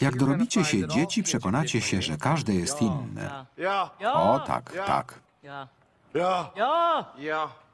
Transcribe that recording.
Jak dorobicie się dzieci, przekonacie się, że każde jest inne. O tak, tak. Ja. Ja.